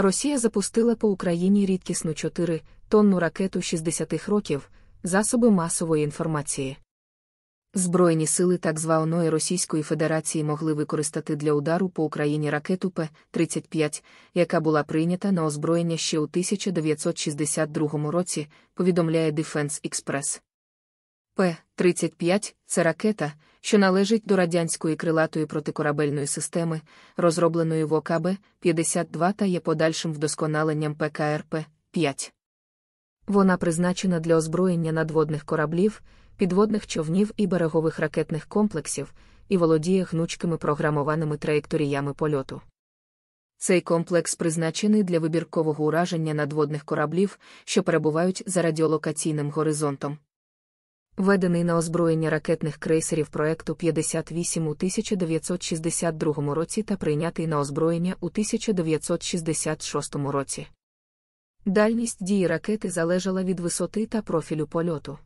Росія запустила по Україні рідкісну 4 тонну ракету 60-х років, засоби масової інформації. Збройні сили так званої Російської Федерації могли використати для удару по Україні ракету П-35, яка була прийнята на озброєння ще у 1962 році, повідомляє Defense Express. П-35 це ракета, що належить до радянської крилатої протикорабельної системи, розробленої в ОКБ 52 та є подальшим вдосконаленням ПКРП 5. Вона призначена для озброєння надводних кораблів, підводних човнів і берегових ракетних комплексів і володіє гнучкими програмованими траєкторіями польоту. Цей комплекс призначений для вибіркового ураження надводних кораблів, що перебувають за радіолокаційним горизонтом введений на озброєння ракетних крейсерів проекту 58 у 1962 році та прийнятий на озброєння у 1966 році. Дальність дії ракети залежала від висоти та профілю польоту.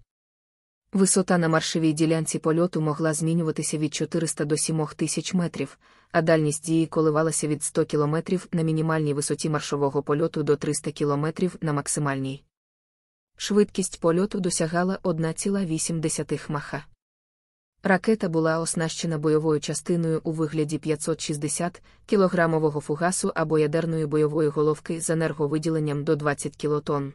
Висота на маршовій ділянці польоту могла змінюватися від 400 до 7 тисяч метрів, а дальність дії коливалася від 100 км на мінімальній висоті маршового польоту до 300 км на максимальній швидкість польоту досягала 1,8 маха. Ракета була оснащена бойовою частиною у вигляді 560 кілограмового фугасу або ядерної бойової головки з енерговиділенням до 20 кілотонн.